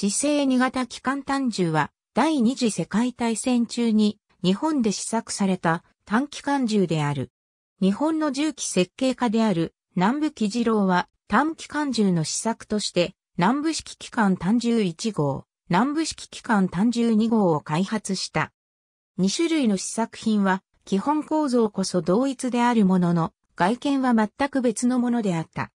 姿勢2型機関単銃は、第二次世界大戦中に日本で試作された短機関銃である。日本の銃器設計家である南部喜次郎は短機関銃の試作として南部式機関単銃1号、南部式機関単銃2号を開発した。2種類の試作品は基本構造こそ同一であるものの外見は全く別のものであった。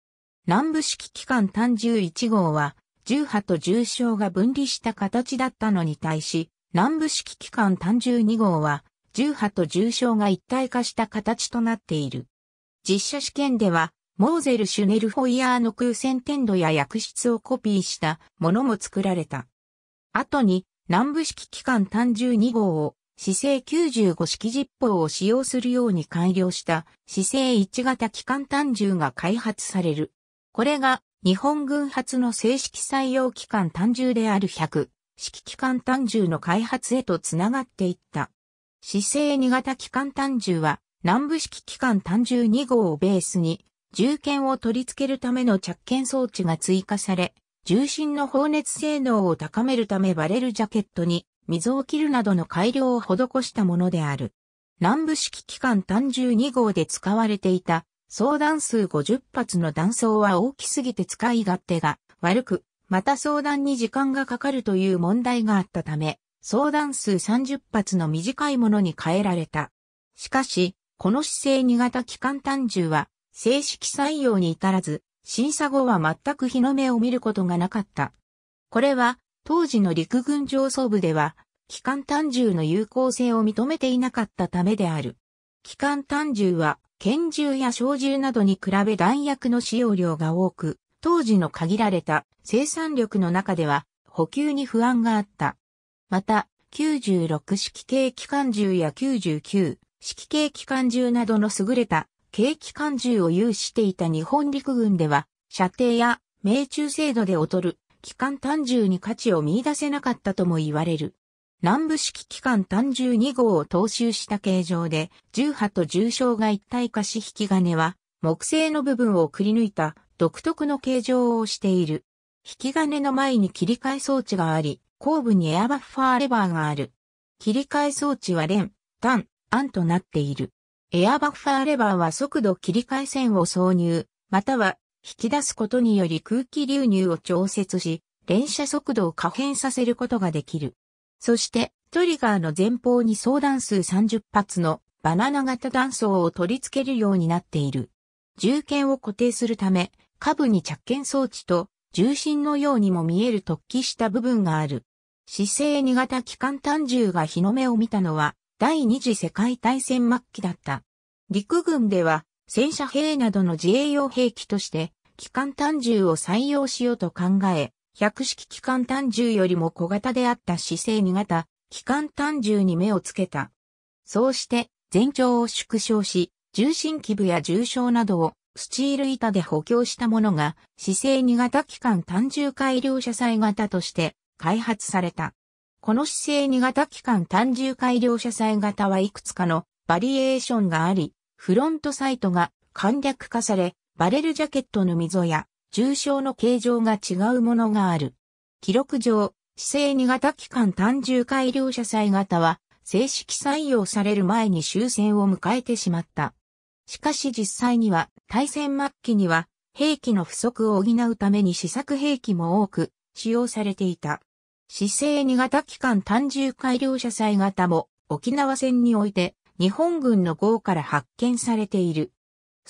南部式機関単銃1号は重波と重症が分離した形だったのに対し、南部式機関単重2号は、重波と重症が一体化した形となっている。実写試験では、モーゼル・シュネルフォイヤーの空戦天度や薬室をコピーしたものも作られた。後に、南部式機関単重2号を、姿勢95式実法を使用するように改良した、姿勢1型機関単重が開発される。これが日本軍初の正式採用機関単重である100、式機関単重の開発へとつながっていった。姿勢2型機関単重は、南部式機関単重2号をベースに、重剣を取り付けるための着剣装置が追加され、重心の放熱性能を高めるためバレルジャケットに溝を切るなどの改良を施したものである。南部式機関単重2号で使われていた相談数50発の断層は大きすぎて使い勝手が悪く、また相談に時間がかかるという問題があったため、相談数30発の短いものに変えられた。しかし、この姿勢2型機関単銃は正式採用に至らず、審査後は全く日の目を見ることがなかった。これは当時の陸軍上層部では、機関単銃の有効性を認めていなかったためである。機関単銃は拳銃や小銃などに比べ弾薬の使用量が多く、当時の限られた生産力の中では補給に不安があった。また、96式系機関銃や99式系機関銃などの優れた軽機関銃を有していた日本陸軍では、射程や命中精度で劣る機関単銃に価値を見出せなかったとも言われる。南部式機関単十2号を踏襲した形状で、重波と重症が一体化し引き金は、木製の部分をくり抜いた独特の形状をしている。引き金の前に切り替え装置があり、後部にエアバッファーレバーがある。切り替え装置は連、単、案となっている。エアバッファーレバーは速度切り替え線を挿入、または引き出すことにより空気流入を調節し、連射速度を可変させることができる。そして、トリガーの前方に相談数30発のバナナ型弾倉を取り付けるようになっている。重剣を固定するため、下部に着剣装置と重心のようにも見える突起した部分がある。姿勢2型機関単銃が日の目を見たのは第二次世界大戦末期だった。陸軍では戦車兵などの自衛用兵器として機関単銃を採用しようと考え、百式機関単銃よりも小型であった姿勢2型、機関単銃に目をつけた。そうして、全長を縮小し、重心基部や重傷などをスチール板で補強したものが、姿勢2型機関単重改良車載型として開発された。この姿勢2型機関単重改良車載型はいくつかのバリエーションがあり、フロントサイトが簡略化され、バレルジャケットの溝や重症の形状が違うものがある。記録上、姿勢2型機関単重改良車載型は、正式採用される前に終戦を迎えてしまった。しかし実際には、大戦末期には、兵器の不足を補うために試作兵器も多く使用されていた。姿勢2型機関単重改良車載型も沖縄戦において日本軍の号から発見されている。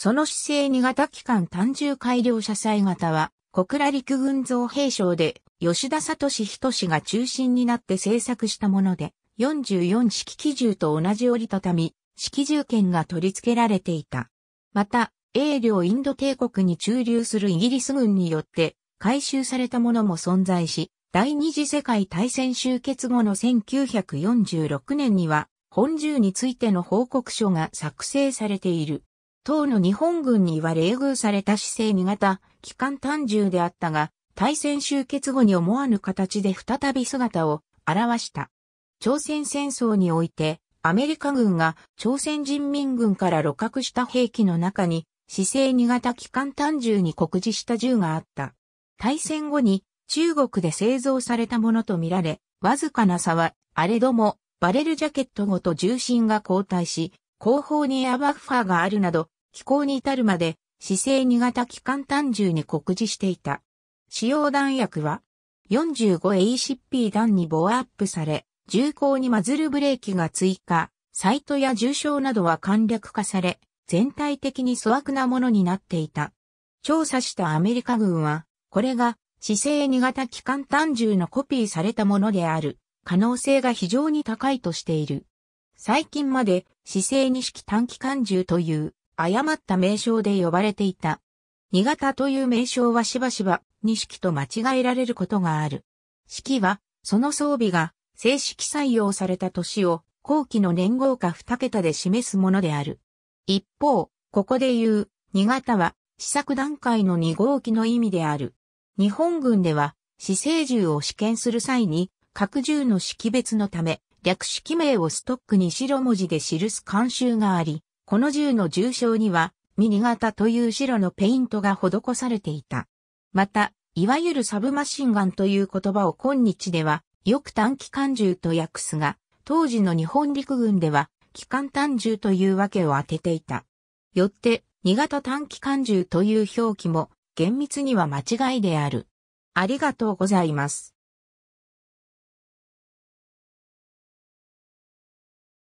その姿勢2型機関単重改良車載型は、小倉陸軍造兵省で、吉田聡人氏が中心になって製作したもので、44式機銃と同じ折りたたみ、式銃剣が取り付けられていた。また、英領インド帝国に駐留するイギリス軍によって、回収されたものも存在し、第二次世界大戦終結後の1946年には、本銃についての報告書が作成されている。当の日本軍には冷遇された姿勢2型、機関単銃であったが、大戦終結後に思わぬ形で再び姿を現した。朝鮮戦争において、アメリカ軍が朝鮮人民軍から露獲した兵器の中に、姿勢2型機関単銃に告示した銃があった。大戦後に中国で製造されたものとみられ、わずかな差は、あれども、バレルジャケットごと重心が後退し、後方にエアバッファーがあるなど、気候に至るまで、姿勢2型機関単銃に酷似していた。使用弾薬は、45ACP 弾にボアアップされ、重厚にマズルブレーキが追加、サイトや重傷などは簡略化され、全体的に粗悪なものになっていた。調査したアメリカ軍は、これが、姿勢2型機関単銃のコピーされたものである、可能性が非常に高いとしている。最近まで、姿勢2式短機関銃という、誤った名称で呼ばれていた。新潟という名称はしばしば、錦と間違えられることがある。式は、その装備が正式採用された年を後期の年号か2桁で示すものである。一方、ここで言う、新潟は、試作段階の2号機の意味である。日本軍では、死生銃を試験する際に、各銃の識別のため、略式名をストックに白文字で記す慣習があり、この銃の重傷には、ミニ型という白のペイントが施されていた。また、いわゆるサブマシンガンという言葉を今日では、よく短期間銃と訳すが、当時の日本陸軍では、機関単銃というわけを当てていた。よって、2型短期間銃という表記も、厳密には間違いである。ありがとうございます。